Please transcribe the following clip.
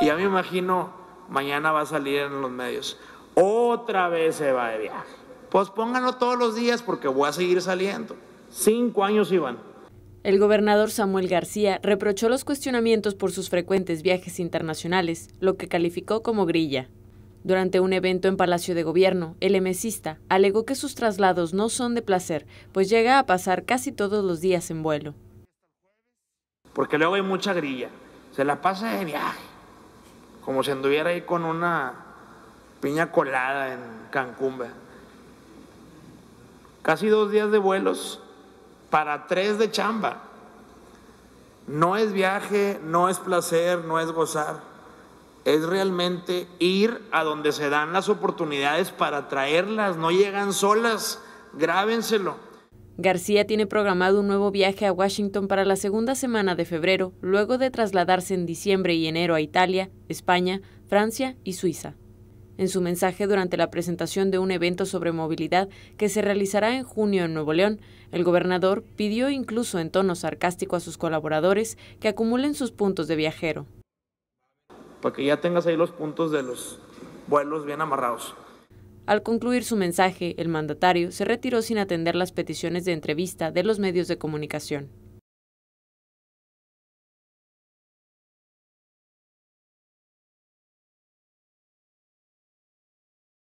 Y ya me imagino, mañana va a salir en los medios. Otra vez se va de viaje. Pues pónganlo todos los días porque voy a seguir saliendo. Cinco años iban. El gobernador Samuel García reprochó los cuestionamientos por sus frecuentes viajes internacionales, lo que calificó como grilla. Durante un evento en Palacio de Gobierno, el emesista alegó que sus traslados no son de placer, pues llega a pasar casi todos los días en vuelo. Porque luego hay mucha grilla, se la pasa de viaje, como si anduviera ahí con una piña colada en Cancún. Casi dos días de vuelos para tres de chamba. No es viaje, no es placer, no es gozar. Es realmente ir a donde se dan las oportunidades para traerlas. No llegan solas. Grábenselo. García tiene programado un nuevo viaje a Washington para la segunda semana de febrero, luego de trasladarse en diciembre y enero a Italia, España, Francia y Suiza. En su mensaje durante la presentación de un evento sobre movilidad que se realizará en junio en Nuevo León, el gobernador pidió incluso en tono sarcástico a sus colaboradores que acumulen sus puntos de viajero. Para que ya tengas ahí los puntos de los vuelos bien amarrados. Al concluir su mensaje, el mandatario se retiró sin atender las peticiones de entrevista de los medios de comunicación.